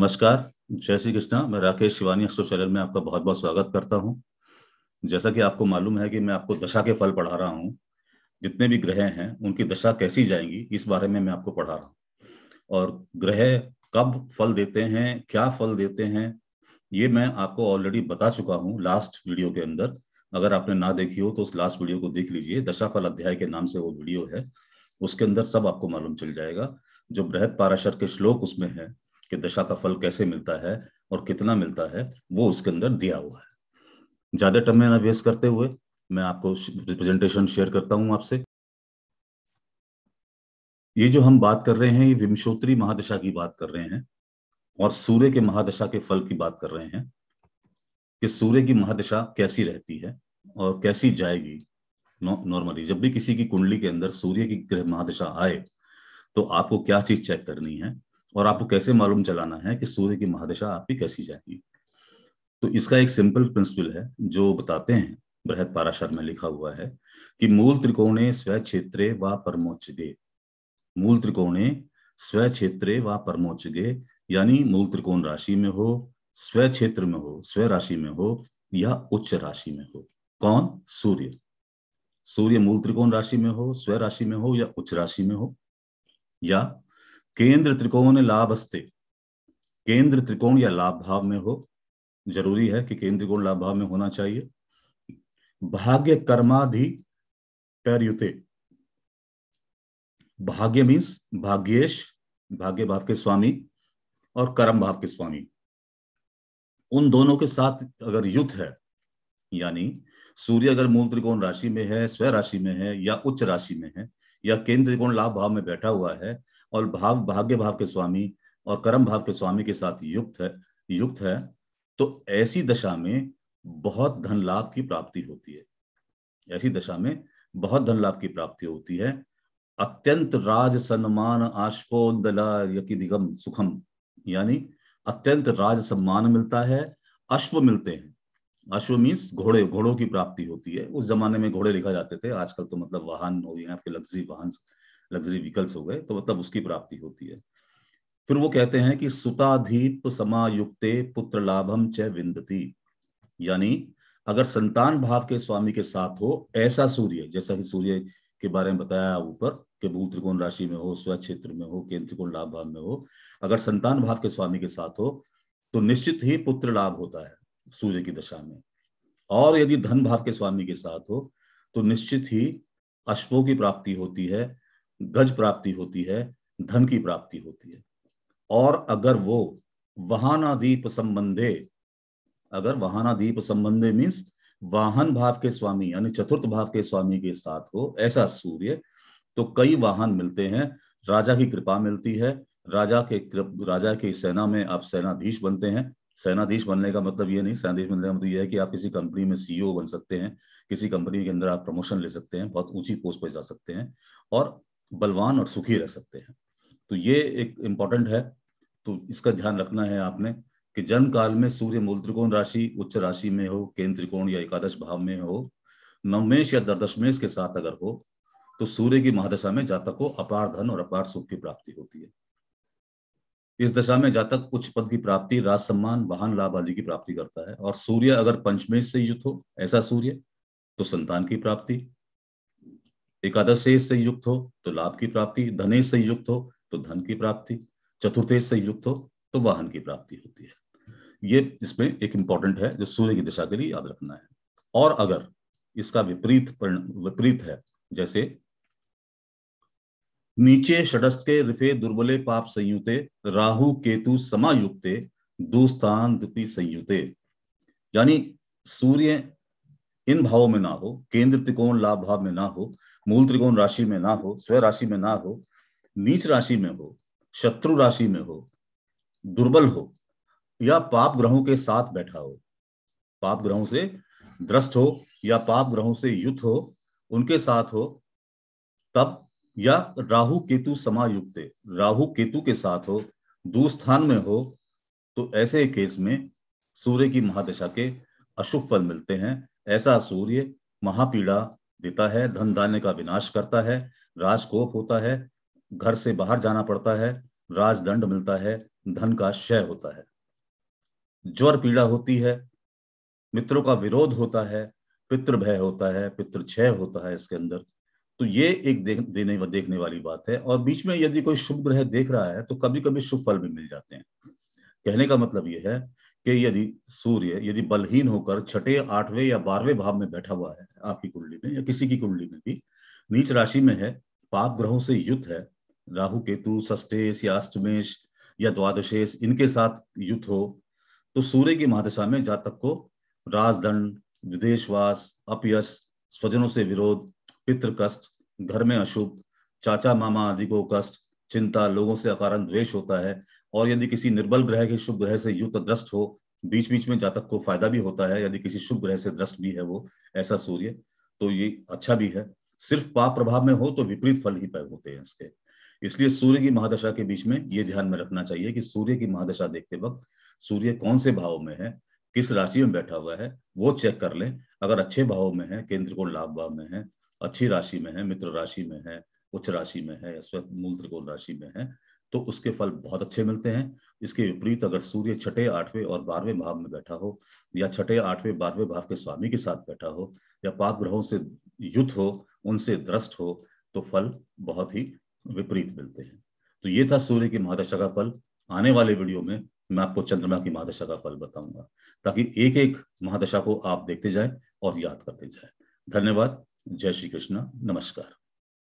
नमस्कार जय श्री कृष्णा मैं राकेश शिवानी एक्सो चैनल में आपका बहुत बहुत स्वागत करता हूँ जैसा कि आपको मालूम है कि मैं आपको दशा के फल पढ़ा रहा हूँ जितने भी ग्रह हैं उनकी दशा कैसी जाएंगी इस बारे में मैं आपको पढ़ा रहा हूँ और ग्रह कब फल देते हैं क्या फल देते हैं ये मैं आपको ऑलरेडी बता चुका हूँ लास्ट वीडियो के अंदर अगर आपने ना देखी हो तो उस लास्ट वीडियो को देख लीजिए दशा फल अध्याय के नाम से वो वीडियो है उसके अंदर सब आपको मालूम चल जाएगा जो बृहद पाराशर के श्लोक उसमें है कि दशा का फल कैसे मिलता है और कितना मिलता है वो उसके अंदर दिया हुआ है ज्यादा टर्म में अभ्यास करते हुए मैं आपको प्रेजेंटेशन शेयर करता हूं आपसे ये जो हम बात कर रहे हैं ये विमशोत्री महादशा की बात कर रहे हैं और सूर्य के महादशा के फल की बात कर रहे हैं कि सूर्य की महादशा कैसी रहती है और कैसी जाएगी नॉर्मली जब भी किसी की कुंडली के अंदर सूर्य की ग्रह महादशा आए तो आपको क्या चीज चेक करनी है और आपको कैसे मालूम चलाना है कि सूर्य की महादशा आपकी कैसी जाएगी तो इसका एक सिंपल प्रिंसिपल है जो बताते हैं बृहद पाराशर में लिखा हुआ है कि मूल त्रिकोणे स्व क्षेत्र व परमोच्चगे मूल त्रिकोणे स्व क्षेत्र व परमोच्चगे यानी मूल त्रिकोण राशि में हो स्व क्षेत्र में हो स्व राशि में हो या उच्च राशि में हो कौन सूर्य सूर्य मूल त्रिकोण राशि में हो स्व राशि में हो या उच्च राशि में हो या केंद्र त्रिकोण लाभ अस्ते केंद्र त्रिकोण या लाभ भाव में हो जरूरी है कि केंद्र त्रिकोण लाभ भाव में होना चाहिए भाग्य कर्माधि युते भाग्य मीन्स भाग्येश भाग्य भाव के स्वामी और कर्म भाव के स्वामी उन दोनों के साथ अगर युद्ध है यानी सूर्य अगर मूल त्रिकोण राशि में है स्व राशि में है या उच्च राशि में है या केंद्र त्रिकोण लाभ भाव में बैठा हुआ है और भाव भाग्य भाव के स्वामी और कर्म भाव के स्वामी के साथ युक्त है युक्त है तो ऐसी दशा में बहुत धन लाभ की प्राप्ति होती है ऐसी दशा में बहुत धन लाभ की प्राप्ति होती है अत्यंत राज सम्मान दिगम सुखम यानी अत्यंत राज सम्मान मिलता है अश्व मिलते हैं अश्व मीन्स घोड़े घोड़ों की प्राप्ति होती है उस जमाने में घोड़े लिखा जाते थे आजकल तो मतलब वाहन हो गए आपके लग्जरी वाहन लग्जरी व्हीकल्स हो गए तो मतलब उसकी प्राप्ति होती है फिर वो कहते हैं कि सुताधीप समायुक्ते पुत्र लाभम च विंदती यानी अगर संतान भाव के स्वामी के साथ हो ऐसा सूर्य जैसा कि सूर्य के बारे में बताया ऊपर के भू त्रिकोण राशि में हो स्व क्षेत्र में हो केंद्र त्रिकोण लाभ भाव में हो अगर संतान भाव के स्वामी के साथ हो तो निश्चित ही पुत्र लाभ होता है सूर्य की दशा में और यदि धन भाव के स्वामी के साथ हो तो निश्चित ही अश्वों की प्राप्ति होती है गज प्राप्ति होती है धन की प्राप्ति होती है और अगर वो वाहनादीप संबंधे अगर वाहनादीप संबंधे मीन्स वाहन भाव के स्वामी यानी चतुर्थ भाव के स्वामी के साथ हो ऐसा सूर्य तो कई वाहन मिलते हैं राजा की कृपा मिलती है राजा के राजा की सेना में आप सेनाधीश बनते हैं सेनाधीश बनने का मतलब ये नहीं सेनाधीश बनने का मतलब यह है कि आप किसी कंपनी में सीईओ e बन सकते हैं किसी कंपनी के अंदर आप प्रमोशन ले सकते हैं बहुत ऊंची पोस्ट पर जा सकते हैं और बलवान और सुखी रह सकते हैं तो ये एक इंपॉर्टेंट है तो इसका ध्यान रखना है आपने कि जन्म काल में सूर्य मूल त्रिकोण राशि उच्च राशि में हो केंद्र त्रिकोण या एकादश भाव में हो नवमेश या दर्दशमेश के साथ अगर हो तो सूर्य की महादशा में जातक को अपार धन और अपार सुख की प्राप्ति होती है इस दशा में जातक उच्च पद की प्राप्ति राज सम्मान वाहन लाभ आदि की प्राप्ति करता है और सूर्य अगर पंचमेश से युक्त हो ऐसा सूर्य तो संतान की प्राप्ति एकादश से युक्त हो तो लाभ की प्राप्ति धने से युक्त हो तो धन की प्राप्ति चतुर्थेश से युक्त हो तो वाहन की प्राप्ति होती है ये इसमें एक इंपॉर्टेंट है जो सूर्य की दिशा के लिए याद रखना है और अगर इसका विपरीत विपरीत है जैसे नीचे के रिफे दुर्बले पाप संयुते राहु केतु समायुक्ते दुस्तान दुपी संयुते यानी सूर्य इन भावों में ना हो केंद्र त्रिकोण लाभ भाव में ना हो मूल त्रिकोण राशि में ना हो स्व राशि में ना हो नीच राशि में हो शत्रु राशि में हो दुर्बल हो या पाप ग्रहों के साथ बैठा हो पाप ग्रहों से द्रष्ट हो या पाप ग्रहों से युत हो उनके साथ हो तब या राहु केतु समायुक्त राहु केतु के साथ हो दूस्थान में हो तो ऐसे केस में सूर्य की महादशा के अशुभ फल मिलते हैं ऐसा सूर्य महापीड़ा देता है धन धान्य का विनाश करता है राजकोप होता है घर से बाहर जाना पड़ता है राजदंड मिलता है धन का क्षय होता है ज्वर पीड़ा होती है मित्रों का विरोध होता है पितृ भय होता है पितृ क्षय होता है इसके अंदर तो ये एक देख, देने व देखने वाली बात है और बीच में यदि कोई शुभ ग्रह देख रहा है तो कभी कभी शुभ फल भी मिल जाते हैं कहने का मतलब यह है कि यदि सूर्य यदि बलहीन होकर छठे आठवें या बारहवें भाव में बैठा हुआ है आपकी कुंडली में या किसी की कुंडली में भी नीच राशि में है पाप ग्रहों से युद्ध है राहु केतु सस्टेश या अष्टमेश या द्वादशेश इनके साथ युद्ध हो तो सूर्य की महादशा में जातक को राजदंड विदेशवास अपयश स्वजनों से विरोध पितृ कष्ट घर में अशुभ चाचा मामा आदि को कष्ट चिंता लोगों से अकारण द्वेष होता है और यदि किसी निर्बल ग्रह के शुभ ग्रह से युक्त द्रष्ट हो बीच बीच में जातक को फायदा भी होता है यदि किसी शुभ ग्रह से द्रष्ट भी है वो ऐसा सूर्य तो ये अच्छा भी है सिर्फ पाप प्रभाव में हो तो विपरीत फल ही पैद होते हैं इसके इसलिए सूर्य की महादशा के बीच में ये ध्यान में रखना चाहिए कि सूर्य की महादशा देखते वक्त सूर्य कौन से भाव में है किस राशि में बैठा हुआ है वो चेक कर लें अगर अच्छे भाव में है केंद्र को लाभ भाव में है अच्छी राशि में है मित्र राशि में है उच्च राशि में है मूल त्रिकोण राशि में है तो उसके फल बहुत अच्छे मिलते हैं इसके विपरीत अगर सूर्य छठे आठवें और बारहवें भाव में बैठा हो या छठे आठवें बारहवें भाव के स्वामी के साथ बैठा हो या पाप ग्रहों से युद्ध हो उनसे द्रष्ट हो तो फल बहुत ही विपरीत मिलते हैं तो ये था सूर्य की महादशा का फल आने वाले वीडियो में मैं आपको चंद्रमा की महादशा का फल बताऊंगा ताकि एक एक महादशा को आप देखते जाए और याद करते जाए धन्यवाद जय श्री कृष्ण नमस्कार